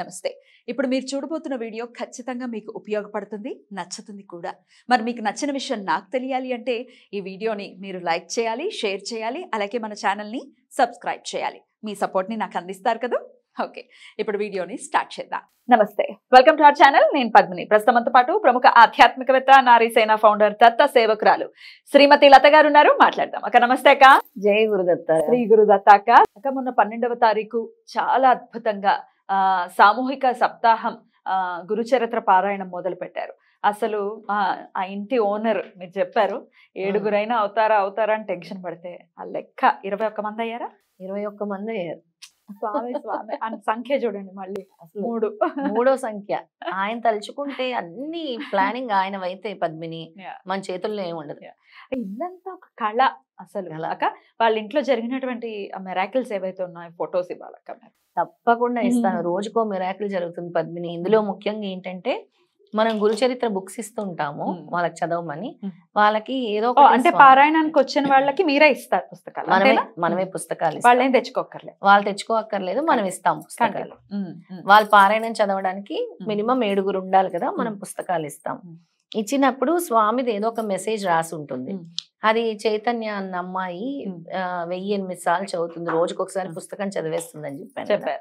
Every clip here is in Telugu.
నమస్తే ఇప్పుడు మీరు చూడబోతున్న వీడియో ఖచ్చితంగా మీకు ఉపయోగపడుతుంది నచ్చుతుంది కూడా మరి మీకు నచ్చిన విషయం నాకు తెలియాలి అంటే ఈ వీడియోని మీరు లైక్ చేయాలి షేర్ చేయాలి అలాగే మన ఛానల్ని సబ్స్క్రైబ్ చేయాలి మీ సపోర్ట్ని నాకు అందిస్తారు కదా ఓకే ఇప్పుడు వీడియోని స్టార్ట్ చేద్దాం నమస్తే వెల్కమ్ టు అవర్ ఛానల్ నేను పద్మిని అంత పాటు ప్రముఖ ఆధ్యాత్మికవేత్త నారీసేన ఫౌండర్ దత్త సేవకురాలు శ్రీమతి లత గారు ఉన్నారు మాట్లాడదాం అక్క నమస్తే అక్క జై గురుదత్త శ్రీ గురుదత్త అక్క అక్క మొన్న పన్నెండవ తారీఖు చాలా అద్భుతంగా సామూహిక సప్తాహం గురుచరిత్ర పారాయణం మొదలుపెట్టారు అసలు ఆ ఇంటి ఓనర్ మీరు చెప్పారు ఏడుగురైనా అవుతారా అవుతారా అని టెన్షన్ పడితే ఆ లెక్క ఇరవై ఒక్క మంది అయ్యారా ఇరవై ఒక్క మంది అయ్యారు స్వామి స్వామి సంఖ్య చూడండి మళ్ళీ మూడు మూడో సంఖ్య ఆయన తలుచుకుంటే అన్ని ప్లానింగ్ ఆయన అయితే పద్మిని మన చేతుల్లో ఏమి ఉండదు ఇదంతా ఒక కళ అసలు అలాక వాళ్ళ ఇంట్లో జరిగినటువంటి మిరాకిల్స్ ఏవైతే ఉన్నాయో ఫొటోస్ ఇవ్వాలక్క తప్పకుండా ఇస్తాను hmm. రోజుకో మిరాకిల్ జరుగుతుంది పద్మిని ఇందులో hmm. ముఖ్యంగా ఏంటంటే మనం గురు చరిత్ర బుక్స్ ఇస్తుంటాము వాళ్ళకి చదవమని వాళ్ళకి ఏదో అంటే పారాయణానికి వచ్చిన వాళ్ళకి మీరే ఇస్తారు పుస్తకాలు మనమే మనమే పుస్తకాలు వాళ్ళేం తెచ్చుకోక్కర్లేదు వాళ్ళు తెచ్చుకోక్కర్లేదు మనం ఇస్తాం పుస్తకాలు వాళ్ళు పారాయణం చదవడానికి మినిమం ఏడుగురు ఉండాలి కదా మనం పుస్తకాలు ఇస్తాం ఇచ్చినప్పుడు స్వామిది ఏదో ఒక మెసేజ్ రాసి ఉంటుంది అది చైతన్య అన్న అమ్మాయి వెయ్యి ఎనిమిది సార్లు చదువుతుంది రోజుకి ఒకసారి పుస్తకం చదివేస్తుందని చెప్పాను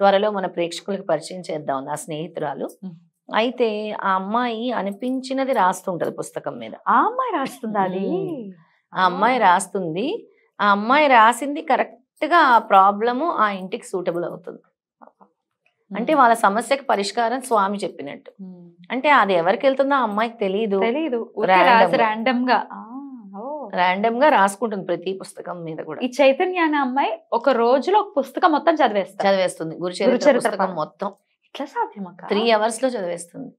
త్వరలో మన ప్రేక్షకులకు పరిచయం చేద్దాం నా స్నేహితురాలు అయితే ఆ అమ్మాయి అనిపించినది రాస్తుంటది పుస్తకం మీద ఆ అమ్మాయి రాస్తుందా అది ఆ అమ్మాయి రాస్తుంది ఆ అమ్మాయి రాసింది కరెక్ట్ గా ఆ ప్రాబ్లము ఆ ఇంటికి సూటబుల్ అవుతుంది అంటే వాళ్ళ సమస్యకు పరిష్కారం స్వామి చెప్పినట్టు అంటే అది ఎవరికి వెళ్తుందో ఆ అమ్మాయికి తెలియదు తెలియదు ర్యాండమ్ గా రాసుకుంటుంది ప్రతి పుస్తకం మీద కూడా ఈ చైతన్య అనే అమ్మాయి ఒక రోజులో ఒక పుస్తకం మొత్తం చదివేస్తుంది చదివేస్తుంది గురుచరిత్ర పుస్తకం మొత్తం ఎట్లా సాధ్యం అక్క త్రీ అవర్స్ లో చదివేస్తుంది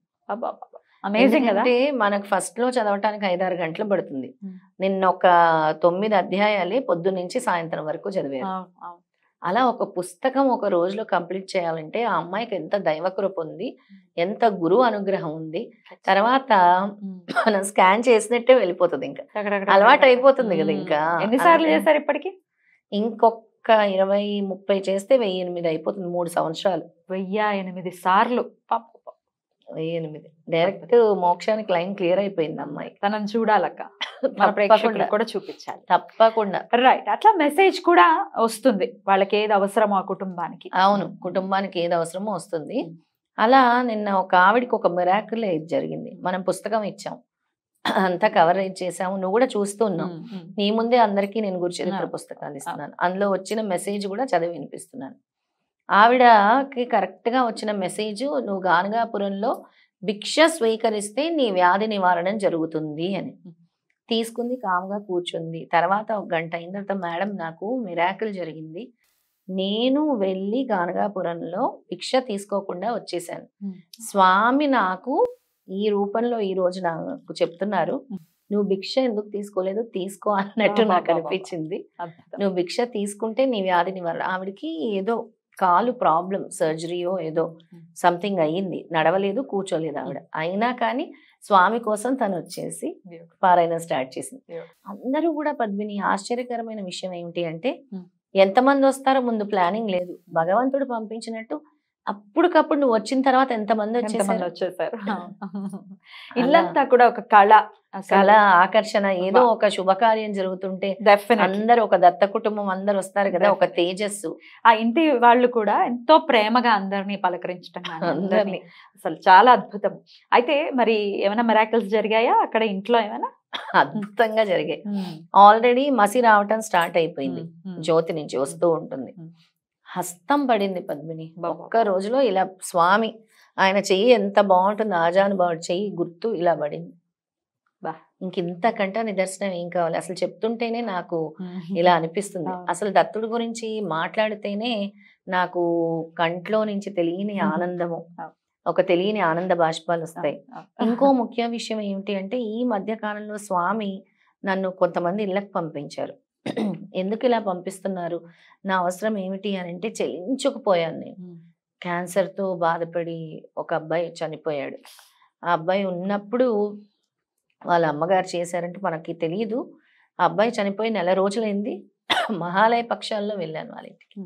అమేజింగ్ అంటే మనకు ఫస్ట్ లో చదవటానికి ఐదారు గంటలు పడుతుంది నిన్న ఒక తొమ్మిది అధ్యాయాలే పొద్దున్న నుంచి సాయంత్రం వరకు చదివాను అలా ఒక పుస్తకం ఒక రోజులో కంప్లీట్ చేయాలంటే ఆ అమ్మాయికి ఎంత దైవకృప ఉంది ఎంత గురువు అనుగ్రహం ఉంది తర్వాత మనం స్కాన్ చేసినట్టే వెళ్ళిపోతుంది ఇంకా అలవాటు అయిపోతుంది కదా ఇంకా ఎన్నిసార్లు చేశారు ఇప్పటికి ఇంకొక ఒక్క ఇరవై ముప్పై చేస్తే వెయ్యి ఎనిమిది అయిపోతుంది మూడు సంవత్సరాలు వెయ్యి ఎనిమిది సార్లు పాప వెయ్యి ఎనిమిది డైరెక్ట్ మోక్షానికి లైన్ క్లియర్ అయిపోయింది అమ్మాయి తనని చూడాలక్క కూడా చూపించాలి తప్పకుండా రైట్ అట్లా మెసేజ్ కూడా వస్తుంది వాళ్ళకి ఏది అవసరమో ఆ కుటుంబానికి అవును కుటుంబానికి ఏది అవసరమో వస్తుంది అలా నిన్న ఒక ఆవిడకి ఒక మిరాకుల్ జరిగింది మనం పుస్తకం ఇచ్చాం అంతా కవర్ చేసాము నువ్వు కూడా చూస్తున్నావు నీ ముందే అందరికీ నేను గురుచరిత్ర పుస్తకాలు ఇస్తున్నాను అందులో వచ్చిన మెసేజ్ కూడా చదివి వినిపిస్తున్నాను ఆవిడకి కరెక్ట్గా వచ్చిన మెసేజ్ నువ్వు గానగాపురంలో భిక్ష స్వీకరిస్తే నీ వ్యాధి నివారణ జరుగుతుంది అని తీసుకుంది కామ్గా కూర్చుంది తర్వాత ఒక గంట అయిన తర్వాత మేడం నాకు మిరాకిల్ జరిగింది నేను వెళ్ళి గానగాపురంలో భిక్ష తీసుకోకుండా వచ్చేసాను స్వామి నాకు ఈ రూపంలో ఈ రోజు నాకు చెప్తున్నారు నువ్వు భిక్ష ఎందుకు తీసుకోలేదు తీసుకో అన్నట్టు నాకు అనిపించింది నువ్వు భిక్ష తీసుకుంటే నీ వ్యాధి నివారణ ఆవిడకి ఏదో కాలు ప్రాబ్లం సర్జరీయో ఏదో సంథింగ్ అయ్యింది నడవలేదు కూర్చోలేదు ఆవిడ అయినా కానీ స్వామి కోసం తను వచ్చేసి పారాయణ స్టార్ట్ చేసింది అందరూ కూడా పద్మిని ఆశ్చర్యకరమైన విషయం ఏమిటి అంటే ఎంతమంది వస్తారో ముందు ప్లానింగ్ లేదు భగవంతుడు పంపించినట్టు అప్పటికప్పుడు నువ్వు వచ్చిన తర్వాత ఎంతమంది వచ్చేసారు వచ్చేసారు ఇల్లంతా కూడా ఒక కళ కళ ఆకర్షణ ఏదో ఒక శుభకార్యం జరుగుతుంటే అందరు ఒక దత్త కుటుంబం అందరు వస్తారు కదా ఒక తేజస్సు ఆ ఇంటి వాళ్ళు కూడా ఎంతో ప్రేమగా అందరినీ పలకరించడం అందరినీ అసలు చాలా అద్భుతం అయితే మరి ఏమైనా మెరాకల్స్ జరిగాయా అక్కడ ఇంట్లో ఏమైనా అద్భుతంగా జరిగాయి ఆల్రెడీ మసి రావటం స్టార్ట్ అయిపోయింది జ్యోతి నుంచి వస్తూ ఉంటుంది హస్తం పడింది పద్మిని ఒక్క రోజులో ఇలా స్వామి ఆయన చెయ్యి ఎంత బాగుంటుంది బాగు చెయ్యి గుర్తు ఇలా పడింది బా ఇంతకంటే నిదర్శనం ఏం కావాలి అసలు చెప్తుంటేనే నాకు ఇలా అనిపిస్తుంది అసలు దత్తుడు గురించి మాట్లాడితేనే నాకు కంట్లో నుంచి తెలియని ఆనందము ఒక తెలియని ఆనంద బాష్పాలు వస్తాయి ఇంకో ముఖ్య విషయం ఏమిటి అంటే ఈ మధ్య కాలంలో స్వామి నన్ను కొంతమంది ఇళ్ళకు పంపించారు ఎందుకు ఇలా పంపిస్తున్నారు నా అవసరం ఏమిటి అని అంటే చెల్లించుకుపోయాను నేను క్యాన్సర్తో బాధపడి ఒక అబ్బాయి చనిపోయాడు ఆ అబ్బాయి ఉన్నప్పుడు వాళ్ళ అమ్మగారు చేశారంటే మనకి తెలియదు ఆ అబ్బాయి చనిపోయి నెల రోజులైంది మహాలయ పక్షాల్లో వెళ్ళాను వాళ్ళ ఇంటికి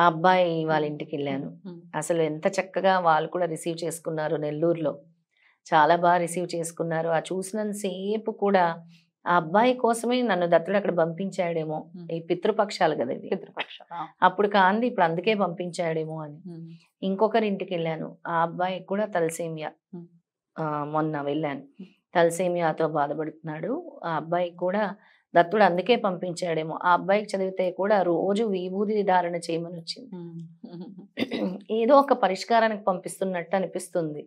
ఆ అబ్బాయి వాళ్ళ ఇంటికి వెళ్ళాను అసలు ఎంత చక్కగా వాళ్ళు కూడా రిసీవ్ చేసుకున్నారు నెల్లూరులో చాలా బాగా రిసీవ్ చేసుకున్నారు ఆ చూసినంతసేపు కూడా ఆ అబ్బాయి కోసమే నన్ను దత్తుడు అక్కడ పంపించాడేమో ఈ పితృపక్షాలు కదా ఇవి పితృపక్ష అప్పుడు కాంది ఇప్పుడు అందుకే పంపించాడేమో అని ఇంకొకరి ఇంటికి వెళ్ళాను ఆ అబ్బాయి కూడా తలసేమియా మొన్న వెళ్ళాను తలసేమియాతో బాధపడుతున్నాడు ఆ అబ్బాయి కూడా దత్తుడు అందుకే పంపించాడేమో ఆ అబ్బాయికి చదివితే కూడా రోజు విభూతి ధారణ చేయమని వచ్చింది ఏదో ఒక పరిష్కారానికి పంపిస్తున్నట్టు అనిపిస్తుంది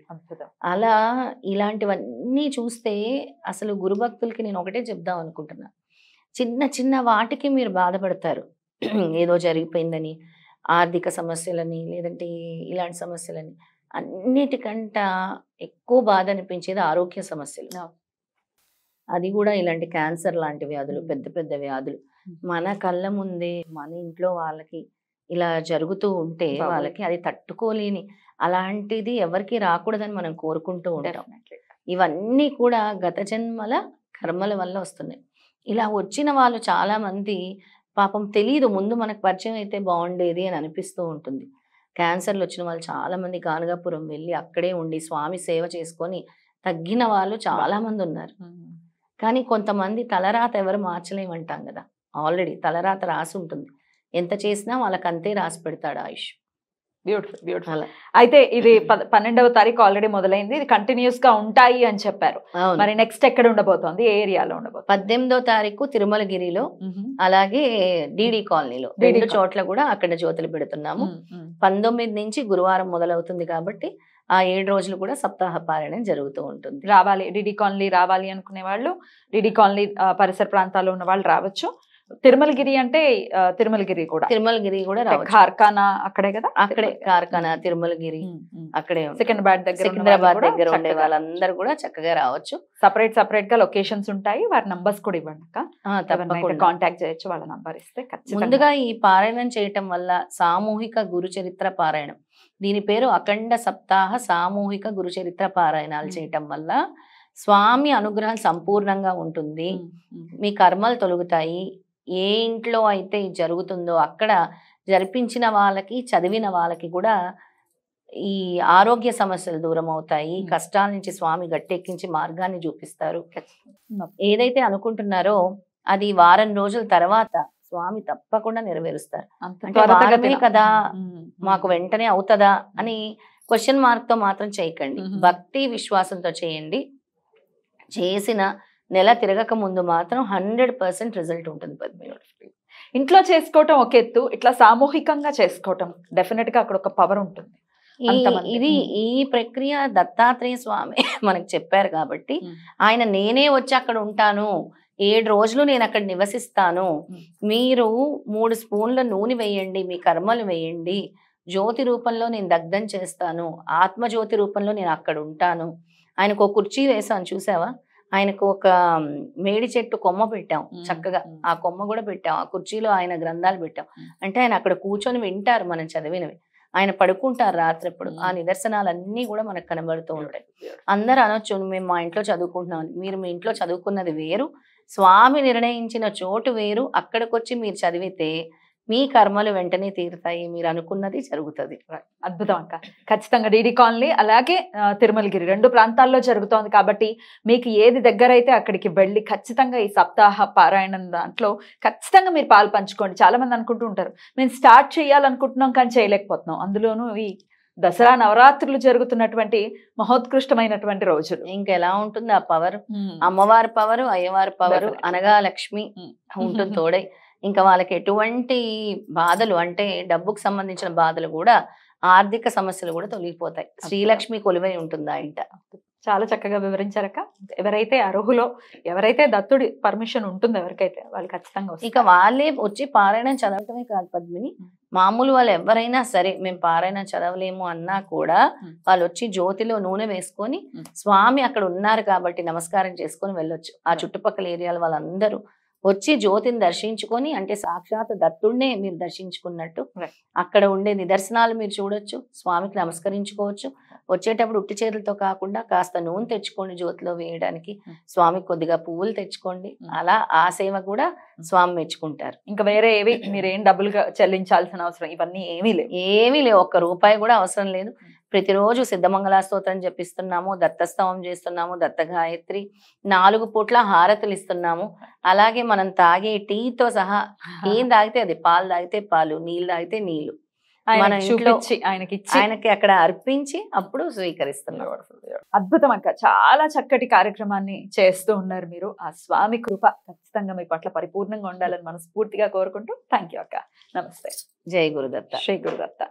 అలా ఇలాంటివన్నీ చూస్తే అసలు గురుభక్తులకి నేను ఒకటే చెప్దాం అనుకుంటున్నా చిన్న చిన్న వాటికి మీరు బాధపడతారు ఏదో జరిగిపోయిందని ఆర్థిక సమస్యలని లేదంటే ఇలాంటి సమస్యలని అన్నిటికంట ఎక్కువ బాధ అనిపించేది ఆరోగ్య సమస్యలు అది కూడా ఇలాంటి క్యాన్సర్ లాంటి వ్యాధులు పెద్ద పెద్ద వ్యాధులు మన కళ్ళ ముందే మన ఇంట్లో వాళ్ళకి ఇలా జరుగుతూ ఉంటే వాళ్ళకి అది తట్టుకోలేని అలాంటిది ఎవరికి రాకూడదని మనం కోరుకుంటూ ఉంటాం ఇవన్నీ కూడా గత జన్మల కర్మల వల్ల వస్తున్నాయి ఇలా వచ్చిన వాళ్ళు చాలా మంది పాపం తెలియదు ముందు మనకు పరిచయం అయితే బాగుండేది అని అనిపిస్తూ ఉంటుంది క్యాన్సర్లు వచ్చిన వాళ్ళు చాలా మంది గానగాపురం వెళ్ళి అక్కడే ఉండి స్వామి సేవ చేసుకొని తగ్గిన వాళ్ళు చాలా మంది ఉన్నారు కానీ కొంతమంది తలరాత ఎవరు మార్చలేమంటాం కదా ఆల్రెడీ తలరాత రాసి ఉంటుంది ఎంత చేసినా వాళ్ళకి అంతే రాసి పెడతాడు ఆయుష్ బ్యూటిఫుల్ బ్యూటిఫుల్ అయితే ఇది పన్నెండవ తారీఖు ఆల్రెడీ మొదలైంది ఇది కంటిన్యూస్ గా ఉంటాయి అని చెప్పారు మరి నెక్స్ట్ ఎక్కడ ఉండబోతోంది ఏ ఏరియాలో ఉండబోతుంది పద్దెనిమిదవ తారీఖు తిరుమలగిరిలో అలాగే డిడి కాలనీలో రెండు చోట్ల కూడా అక్కడ జ్యోతులు పెడుతున్నాము పంతొమ్మిది నుంచి గురువారం మొదలవుతుంది కాబట్టి ఆ ఏడు రోజులు కూడా సప్తాహ పారాయణం జరుగుతూ ఉంటుంది రావాలి డిడి కాలనీ రావాలి అనుకునే వాళ్ళు డిడి కాలనీ పరిసర ప్రాంతాల్లో ఉన్న వాళ్ళు రావచ్చు తిరుమలగిరి అంటే తిరుమలగిరి కూడా తిరుమలగిరి కూడా కార్ఖానా అక్కడే కదా అక్కడే కార్ఖానా తిరుమలగిరి అక్కడే సికింద్రాబాద్ దగ్గర సికింద్రాబాద్ దగ్గర ఉండే వాళ్ళందరూ కూడా చక్కగా రావచ్చు సపరేట్ సపరేట్ గా లొకేషన్స్ ఉంటాయి వారి నంబర్స్ కూడా ఇవ్వండి కాంటాక్ట్ చేయొచ్చు వాళ్ళ నంబర్ ఇస్తే ముందుగా ఈ పారాయణం చేయటం వల్ల సామూహిక గురు చరిత్ర పారాయణం దీని పేరు అఖండ సప్తాహ సామూహిక గురు చరిత్ర పారాయణాలు చేయటం వల్ల స్వామి అనుగ్రహం సంపూర్ణంగా ఉంటుంది మీ కర్మలు తొలుగుతాయి ఏ ఇంట్లో అయితే జరుగుతుందో అక్కడ జరిపించిన వాళ్ళకి చదివిన వాళ్ళకి కూడా ఈ ఆరోగ్య సమస్యలు దూరం అవుతాయి కష్టాల నుంచి స్వామి గట్టెక్కించి మార్గాన్ని చూపిస్తారు ఏదైతే అనుకుంటున్నారో అది వారం రోజుల తర్వాత స్వామి తప్పకుండా నెరవేరుస్తారు అంటే కదా మాకు వెంటనే అవుతుందా అని క్వశ్చన్ మార్క్ తో మాత్రం చేయకండి భక్తి విశ్వాసంతో చేయండి చేసిన నెల తిరగక ముందు మాత్రం హండ్రెడ్ పర్సెంట్ రిజల్ట్ ఉంటుంది పద్మయోడు ఇంట్లో చేసుకోవటం ఒక ఎత్తు ఇట్లా సామూహికంగా చేసుకోవటం డెఫినెట్ గా అక్కడ ఒక పవర్ ఉంటుంది ఇది ఈ ప్రక్రియ దత్తాత్రేయ స్వామి మనకు చెప్పారు కాబట్టి ఆయన నేనే వచ్చి అక్కడ ఉంటాను ఏడు రోజులు నేను అక్కడ నివసిస్తాను మీరు మూడు స్పూన్ల నూనె వేయండి మీ కర్మలు వేయండి జ్యోతి రూపంలో నేను దగ్ధం చేస్తాను ఆత్మజ్యోతి రూపంలో నేను అక్కడ ఉంటాను ఆయనకు ఒక కుర్చీ వేసాను చూసావా ఆయనకు ఒక మేడి చెట్టు కొమ్మ పెట్టాం చక్కగా ఆ కొమ్మ కూడా పెట్టాం ఆ కుర్చీలో ఆయన గ్రంథాలు పెట్టాం అంటే ఆయన అక్కడ కూర్చొని వింటారు మనం చదివినవి ఆయన పడుకుంటారు రాత్రి ఎప్పుడు ఆ నిదర్శనాలన్నీ కూడా మనకు కనబడుతూ ఉంటాయి అందరు అనొచ్చు మేము మా ఇంట్లో చదువుకుంటున్నాం మీరు మీ ఇంట్లో చదువుకున్నది వేరు స్వామి నిర్ణయించిన చోటు వేరు అక్కడికొచ్చి మీరు చదివితే మీ కర్మలు వెంటనే తీరుతాయి మీరు అనుకున్నది జరుగుతుంది అద్భుతం అక్క ఖచ్చితంగా డీడీ కాలనీ అలాగే తిరుమలగిరి రెండు ప్రాంతాల్లో జరుగుతోంది కాబట్టి మీకు ఏది అయితే అక్కడికి వెళ్ళి ఖచ్చితంగా ఈ సప్తాహ పారాయణం దాంట్లో ఖచ్చితంగా మీరు పాలు పంచుకోండి చాలా మంది అనుకుంటూ ఉంటారు మేము స్టార్ట్ చేయాలనుకుంటున్నాం కానీ చేయలేకపోతున్నాం అందులోనూ ఈ దసరా నవరాత్రులు జరుగుతున్నటువంటి మహోత్కృష్టమైనటువంటి రోజులు ఇంకా ఎలా ఉంటుంది ఆ పవర్ అమ్మవారి పవరు అయ్యవారి పవరు అనగా లక్ష్మి ఉంటుంది తోడై ఇంకా వాళ్ళకి ఎటువంటి బాధలు అంటే డబ్బుకు సంబంధించిన బాధలు కూడా ఆర్థిక సమస్యలు కూడా తొలగిపోతాయి శ్రీలక్ష్మి కొలువై ఉంటుందా ఇంట చాలా చక్కగా వివరించారక ఎవరైతే అర్హులో ఎవరైతే దత్తుడి పర్మిషన్ ఉంటుందో ఎవరికైతే వాళ్ళు ఖచ్చితంగా ఇక వాళ్ళే వచ్చి పారాయణం చదవటమే కాదు పద్మిని మామూలు వాళ్ళు ఎవరైనా సరే మేము పారాయణం చదవలేము అన్నా కూడా వాళ్ళు వచ్చి జ్యోతిలో నూనె వేసుకొని స్వామి అక్కడ ఉన్నారు కాబట్టి నమస్కారం చేసుకొని వెళ్ళొచ్చు ఆ చుట్టుపక్కల ఏరియాలో వాళ్ళందరూ వచ్చి జ్యోతిని దర్శించుకొని అంటే సాక్షాత్ దత్తుడినే మీరు దర్శించుకున్నట్టు అక్కడ ఉండే నిదర్శనాలు మీరు చూడొచ్చు స్వామికి నమస్కరించుకోవచ్చు వచ్చేటప్పుడు ఉట్టి చేతులతో కాకుండా కాస్త నూనె తెచ్చుకోండి జ్యోతిలో వేయడానికి hmm. స్వామికి కొద్దిగా పువ్వులు తెచ్చుకోండి hmm. అలా ఆ సేవ కూడా hmm. స్వామి మెచ్చుకుంటారు ఇంకా వేరే ఏవి మీరేం డబ్బులు చెల్లించాల్సిన అవసరం ఇవన్నీ ఏమీ లేవు ఏమీ లేవు ఒక్క రూపాయి కూడా అవసరం లేదు ప్రతిరోజు సిద్ధమంగళ స్తోత్రం జపిస్తున్నాము దత్తస్తవం చేస్తున్నాము దత్త గాయత్రి నాలుగు పూట్ల హారతులు ఇస్తున్నాము అలాగే మనం తాగే టీతో సహా ఏం తాగితే అది పాలు తాగితే పాలు నీళ్ళు తాగితే నీళ్ళు మన ఇంట్లో ఆయనకి ఆయనకి అక్కడ అర్పించి అప్పుడు స్వీకరిస్తున్నారు అద్భుతం అక్క చాలా చక్కటి కార్యక్రమాన్ని చేస్తూ ఉన్నారు మీరు ఆ స్వామి కృప ఖచ్చితంగా మీ పట్ల పరిపూర్ణంగా ఉండాలని మనస్ఫూర్తిగా కోరుకుంటూ థ్యాంక్ యూ అక్క నమస్తే జై గురుదత్త శ్రీ గురుదత్త